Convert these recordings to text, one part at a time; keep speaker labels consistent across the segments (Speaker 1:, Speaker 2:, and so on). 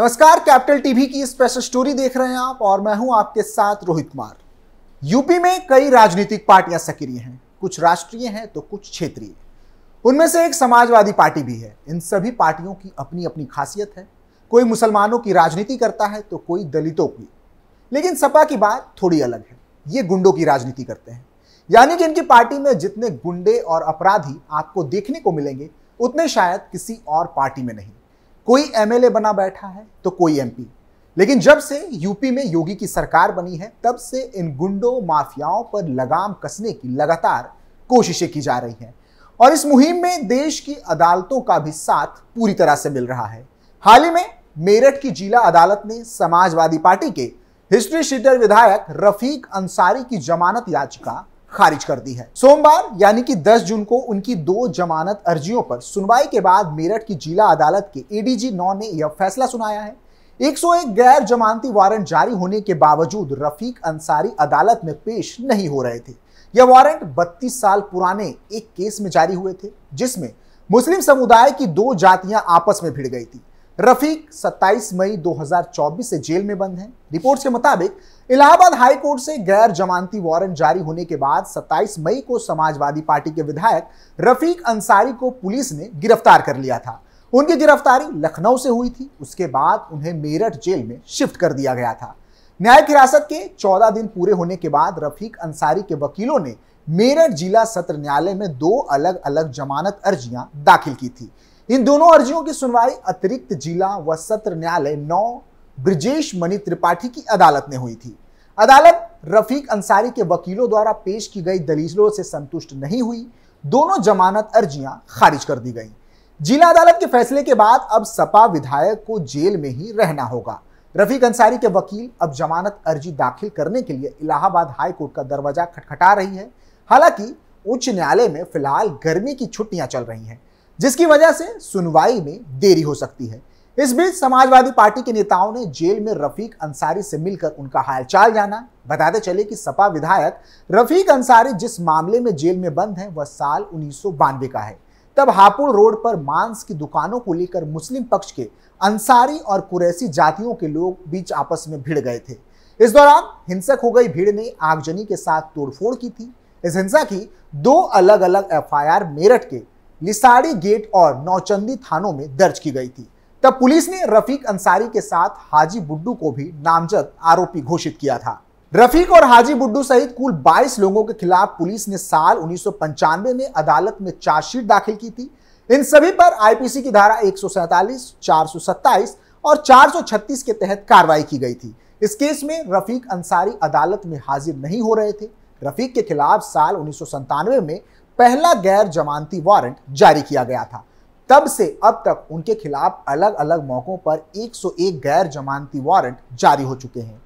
Speaker 1: नमस्कार capital TV की special story देख रहे हैं आप और मैं हूं आपके साथ रोहित कुमार यूपी में कई राजनीतिक पार्टियां सक्रिय हैं कुछ राष्ट्रीय हैं तो कुछ क्षेत्रीय उनमें से एक समाजवादी पार्टी भी है इन सभी पार्टियों की अपनी अपनी खासियत है कोई मुसलमानों की राजनीति करता है तो कोई दलितों की लेकिन सपा की बात थोड़ी अलग है ये गुंडों की राजनीति करते हैं यानी कि इनकी पार्टी में जितने गुंडे और अपराधी आपको देखने को मिलेंगे उतने शायद किसी और पार्टी में नहीं कोई एमएलए बना बैठा है तो कोई एमपी लेकिन जब से यूपी में योगी की सरकार बनी है तब से इन गुंडों माफियाओं पर लगाम कसने की लगातार कोशिशें की जा रही हैं और इस मुहिम में देश की अदालतों का भी साथ पूरी तरह से मिल रहा है हाल ही में मेरठ की जिला अदालत ने समाजवादी पार्टी के हिस्ट्री शीटर विधायक रफीक अंसारी की जमानत याचिका खारिज कर दी है सोमवार यानी कि 10 जून को उनकी दो जमानत अर्जियों पर सुनवाई के बाद मेरठ की जिला अदालत के एडीजी नौ ने यह फैसला सुनाया है 101 गैर जमानती वारंट जारी होने के बावजूद रफीक अंसारी अदालत में पेश नहीं हो रहे थे यह वारंट 32 साल पुराने एक केस में जारी हुए थे जिसमें मुस्लिम समुदाय की दो जातियां आपस में भिड़ गई थी रफीक 27 मई 2024 से जेल में बंद हैं रिपोर्ट्स के मुताबिक इलाहाबाद हाई कोर्ट से गैर जमानती वारंट जारी होने के बाद 27 मई को समाजवादी पार्टी के विधायक रफीक अंसारी को पुलिस ने गिरफ्तार कर लिया था उनकी गिरफ्तारी लखनऊ से हुई थी उसके बाद उन्हें मेरठ जेल में शिफ्ट कर दिया गया था न्यायिक हिरासत के 14 दिन पूरे होने के बाद रफीक अंसारी के वकीलों ने मेरठ जिला सत्र न्यायालय में दो अलग अलग जमानत अर्जियां दाखिल की थी इन दोनों अर्जियों की सुनवाई अतिरिक्त जिला व सत्र न्यायालय नौ ब्रिजेश मणि त्रिपाठी की अदालत में हुई थी अदालत रफीक अंसारी के वकीलों द्वारा पेश की गई दलीलों से संतुष्ट नहीं हुई दोनों जमानत अर्जियां खारिज कर दी गई जिला अदालत के फैसले के बाद अब सपा विधायक को जेल में ही रहना होगा रफीक अंसारी के वकील अब जमानत अर्जी दाखिल करने के लिए इलाहाबाद हाई कोर्ट का दरवाजा खटखटा रही है हालांकि उच्च न्यायालय में फिलहाल गर्मी की छुट्टियां चल रही हैं जिसकी वजह से सुनवाई में देरी हो सकती है इस बीच समाजवादी पार्टी के नेताओं ने जेल में रफीक अंसारी से मिलकर उनका हालचाल जाना बताते चले कि सपा विधायक रफीक अंसारी जिस मामले में जेल में बंद हैं वह साल उन्नीस का है तब हापुड़ रोड पर मांस की दुकानों को लेकर मुस्लिम पक्ष के अंसारी और कुरैसी जातियों के लोग बीच आपस में भिड़ गए थे इस दौरान हिंसक हो गई भीड़ ने आगजनी के साथ तोड़फोड़ की थी इस हिंसा की दो अलग अलग एफआईआर मेरठ के लिसाड़ी गेट और नौचंदी थानों में दर्ज की गई थी तब पुलिस ने रफीक अंसारी के साथ हाजी बुड्डू को भी नामजद आरोपी घोषित किया था रफीक और हाजी बुड्डू सहित कुल 22 लोगों के खिलाफ पुलिस ने साल उन्नीस में अदालत में चार्जशीट दाखिल की थी इन सभी पर आईपीसी की धारा एक सौ और 436 के तहत कार्रवाई की गई थी इस केस में रफीक अंसारी अदालत में हाजिर नहीं हो रहे थे रफीक के खिलाफ साल उन्नीस में पहला गैर जमानती वारंट जारी किया गया था तब से अब तक उनके खिलाफ अलग अलग मौकों पर 101 गैर जमानती वारंट जारी हो चुके हैं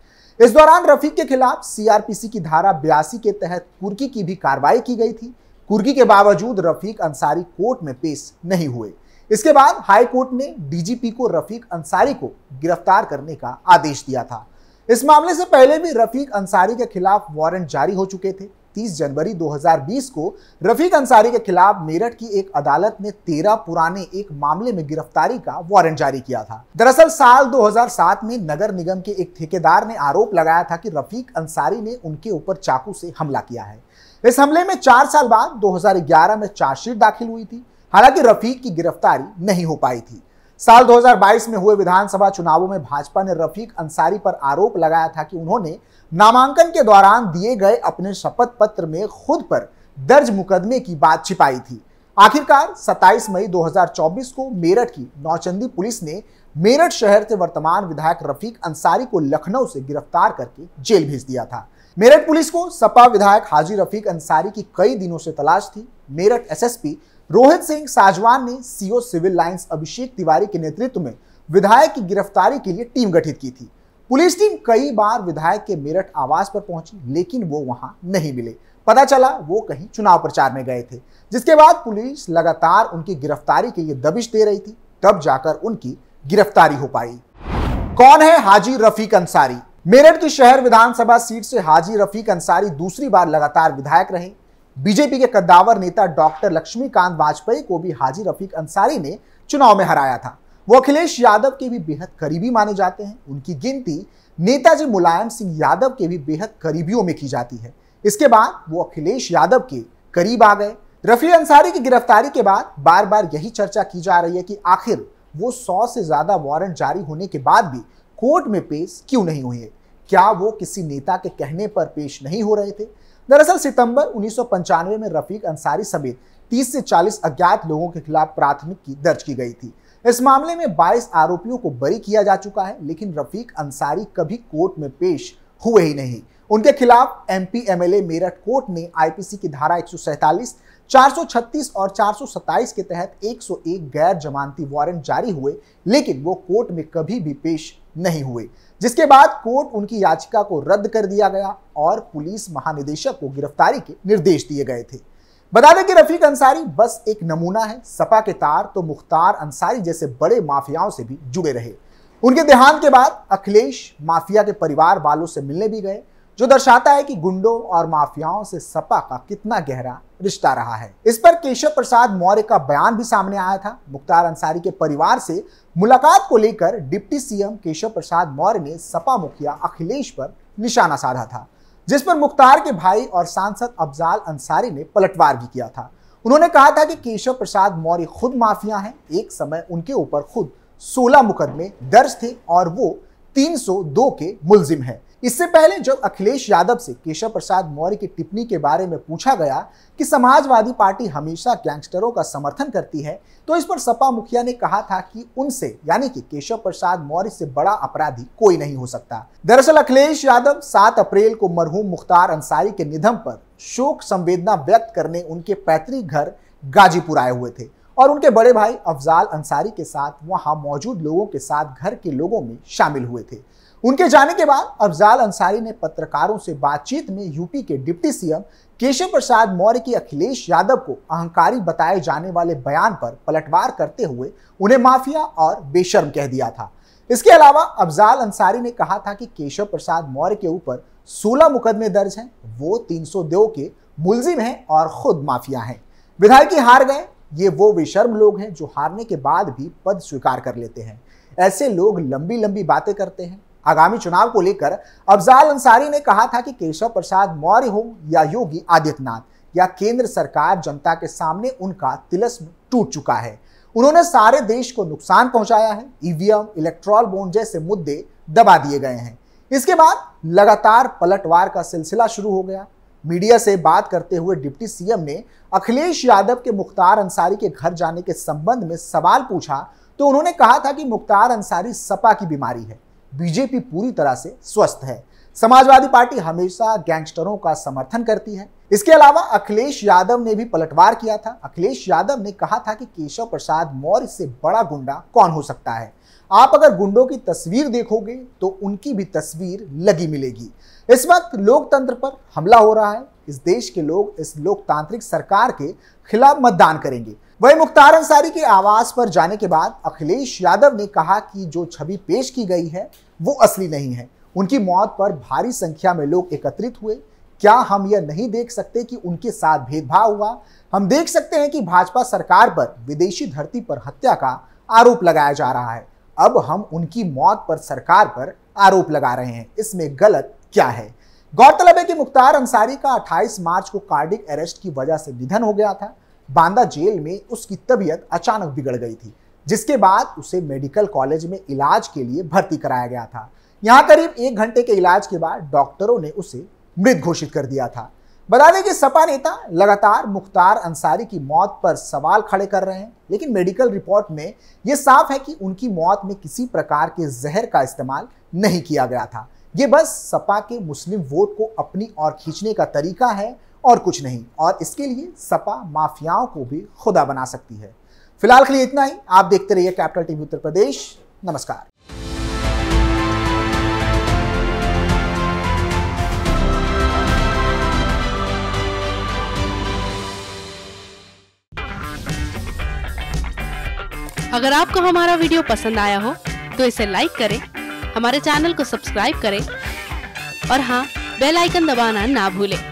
Speaker 1: इस दौरान रफीक के खिलाफ सीआरपीसी की धारा बयासी के तहत कुर्की की भी कार्रवाई की गई थी कुर्की के बावजूद रफीक अंसारी कोर्ट में पेश नहीं हुए इसके बाद हाई कोर्ट ने डीजीपी को रफीक अंसारी को गिरफ्तार करने का आदेश दिया था इस मामले से पहले भी रफीक अंसारी के खिलाफ वारंट जारी हो चुके थे 30 जनवरी 2020 को रफीक अंसारी के खिलाफ मेरठ की एक अदालत ने तेरह पुराने एक मामले में गिरफ्तारी का वारंट जारी किया था दरअसल साल 2007 में नगर निगम के एक ठेकेदार ने आरोप लगाया था कि रफीक अंसारी ने उनके ऊपर चाकू से हमला किया है इस हमले में चार साल बाद 2011 में चार्जशीट दाखिल हुई थी हालांकि रफीक की गिरफ्तारी नहीं हो पाई थी साल 2022 में हुए विधानसभा चुनावों में भाजपा ने रफीक अंसारी पर आरोप लगाया था कि उन्होंने नामांकन के दौरान दिए गए अपने शपथ पत्र में खुद पर दर्ज मुकदमे की बात छिपाई थी आखिरकार 27 मई 2024 को मेरठ की नौचंदी पुलिस ने मेरठ शहर से वर्तमान विधायक रफीक अंसारी को लखनऊ से गिरफ्तार करके जेल भेज दिया था मेरठ पुलिस को सपा विधायक हाजी रफीक अंसारी की कई दिनों से तलाश थी मेरठ एसएसपी रोहित सिंह साजवान ने CO civil lines Abhishek Tiwari के नेतृत्व में विधायक की गिरफ्तारी के लिए टीम गठित की थी पुलिस टीम कई बार विधायक के मेरठ आवास पर पहुंची लेकिन वो वहां नहीं मिले पता चला वो कहीं चुनाव प्रचार में गए थे जिसके बाद पुलिस लगातार उनकी गिरफ्तारी के लिए दबिश दे रही थी तब जाकर उनकी गिरफ्तारी हो पाई कौन है हाजी रफीक अंसारी मेरठ की शहर विधानसभा सीट से हाजी रफीक अंसारी दूसरी बार लगातार विधायक रहे बीजेपी के कद्दावर नेता डॉक्टर लक्ष्मीकांत वाजपेयी को भी हाजी रफीक अंसारी ने चुनाव में हराया था वो अखिलेश यादव के भी बेहद करीबी माने जाते हैं उनकी गिनती नेताजी मुलायम सिंह यादव के भी बेहद करीबियों में की जाती है इसके बाद वो अखिलेश यादव के करीब आ गए रफी अंसारी की गिरफ्तारी के बाद बार बार यही चर्चा की जा रही है कि आखिर वो सौ से ज्यादा वारंट जारी होने के बाद भी कोर्ट में पेश क्यों नहीं हुए क्या वो किसी नेता के कहने पर पेश नहीं हो रहे थे दरअसल सितंबर उन्नीस में रफीक अंसारी समेत 30 से 40 अज्ञात लोगों के खिलाफ प्राथमिकी दर्ज की गई थी इस मामले में 22 आरोपियों को बरी किया जा चुका है लेकिन रफीक अंसारी कभी कोर्ट में पेश हुए ही नहीं उनके खिलाफ एमपी एमएलए मेरठ कोर्ट ने आईपीसी की धारा 147, 436 और 427 के तहत 101 गैर जमानती वारंट जारी हुए लेकिन वो कोर्ट में कभी भी पेश नहीं हुए जिसके बाद कोर्ट उनकी याचिका को रद्द कर दिया गया और पुलिस महानिदेशक को गिरफ्तारी के निर्देश दिए गए थे बता दें कि रफीक अंसारी बस एक नमूना है सपा के तार तो मुख्तार अंसारी जैसे बड़े माफियाओं से भी जुड़े रहे उनके देहांत के बाद अखिलेश माफिया के परिवार वालों से मिलने भी गए जो दर्शाता है कि गुंडों और माफियाओं से सपा का कितना गहरा रिश्ता रहा है इस पर केशव प्रसाद मौर्य का बयान भी सामने आया था मुख्तार अंसारी के परिवार से मुलाकात को लेकर डिप्टी सीएम केशव प्रसाद मौर्य ने सपा मुखिया अखिलेश पर निशाना साधा था जिस पर मुख्तार के भाई और सांसद अफजाल अंसारी ने पलटवार भी किया था उन्होंने कहा था कि केशव प्रसाद मौर्य खुद माफिया हैं एक समय उनके ऊपर खुद 16 मुकदमे दर्ज थे और वो 302 के मुलजिम हैं इससे पहले जब अखिलेश यादव से केशव प्रसाद मौर्य की टिप्पणी के बारे में पूछा गया कि समाजवादी पार्टी हमेशा गैंगस्टरों का समर्थन करती है तो इस पर सपा मुखिया ने कहा था कि उनसे यानी कि केशव प्रसाद मौर्य से बड़ा अपराधी कोई नहीं हो सकता दरअसल अखिलेश यादव 7 अप्रैल को मरहूम मुख्तार अंसारी के निधन पर शोक संवेदना व्यक्त करने उनके पैतृक घर गाजीपुर आए हुए थे और उनके बड़े भाई अफजाल अंसारी के साथ वहां मौजूद लोगों के साथ घर के लोगों में शामिल हुए थे उनके जाने के बाद अफजाल अंसारी ने पत्रकारों से बातचीत में यूपी के डिप्टी सीएम केशव प्रसाद मौर्य की अखिलेश यादव को अहंकारी बताए जाने वाले बयान पर पलटवार करते हुए उन्हें माफिया और बेशर्म कह दिया था इसके अलावा अफजाल अंसारी ने कहा था कि केशव प्रसाद मौर्य के ऊपर 16 मुकदमे दर्ज हैं वो 300 देव के मुलजिम हैं और खुद माफिया हैं विधायकी हार गए ये वो विशर्म लोग हैं जो हारने के बाद भी पद स्वीकार कर लेते हैं ऐसे लोग लंबी लंबी बातें करते हैं आगामी चुनाव को लेकर अफजाल अंसारी ने कहा था कि केशव प्रसाद मौर्य हो या योगी आदित्यनाथ या केंद्र सरकार जनता के सामने उनका तिलस्म टूट चुका है उन्होंने सारे देश को नुकसान पहुंचाया है ईवीएम इलेक्ट्रॉल बोन जैसे मुद्दे दबा दिए गए हैं इसके बाद लगातार पलटवार का सिलसिला शुरू हो गया मीडिया से बात करते हुए डिप्टी सीएम ने अखिलेश यादव के मुख्तार अंसारी के घर जाने के संबंध में सवाल पूछा तो उन्होंने कहा था कि मुख्तार अंसारी सपा की बीमारी है बीजेपी पूरी तरह से स्वस्थ है समाजवादी पार्टी हमेशा गैंगस्टरों का समर्थन करती है इसके अलावा अखिलेश यादव ने भी पलटवार किया था अखिलेश यादव ने कहा था कि केशव प्रसाद मौर्य से बड़ा गुंडा कौन हो सकता है आप अगर गुंडों की तस्वीर देखोगे तो उनकी भी तस्वीर लगी मिलेगी इस वक्त लोकतंत्र पर हमला हो रहा है इस देश के लोग इस लोकतांत्रिक सरकार के खिलाफ मतदान करेंगे वहीं मुख्तार अंसारी के आवास पर जाने के बाद अखिलेश यादव ने कहा कि जो छवि पेश की गई है वो असली नहीं है उनकी मौत पर भारी संख्या में लोग एकत्रित हुए क्या हम यह नहीं देख सकते कि उनके साथ भेदभाव हुआ हम देख सकते हैं कि भाजपा सरकार पर विदेशी धरती पर हत्या का आरोप लगाया जा रहा है अब हम उनकी मौत पर सरकार पर आरोप लगा रहे हैं इसमें गलत क्या है गौरतलब है कि मुख्तार अंसारी का 28 मार्च को कार्डिक अरेस्ट की वजह से निधन हो गया था बांदा जेल में उसकी तबीयत अचानक बिगड़ गई थी जिसके बाद उसे मेडिकल कॉलेज में इलाज के लिए भर्ती कराया गया था यहाँ करीब एक घंटे के इलाज के बाद डॉक्टरों ने उसे मृत घोषित कर दिया था बता दें कि सपा नेता लगातार मुख्तार अंसारी की मौत पर सवाल खड़े कर रहे हैं लेकिन मेडिकल रिपोर्ट में यह साफ है कि उनकी मौत में किसी प्रकार के जहर का इस्तेमाल नहीं किया गया था ये बस सपा के मुस्लिम वोट को अपनी ओर खींचने का तरीका है और कुछ नहीं और इसके लिए सपा माफियाओं को भी खुदा बना सकती है फिलहाल के लिए इतना ही आप देखते रहिए कैपिटल टीवी उत्तर प्रदेश नमस्कार अगर आपको हमारा वीडियो पसंद आया हो तो इसे लाइक करें हमारे चैनल को सब्सक्राइब करें और हाँ बेल आइकन दबाना ना भूलें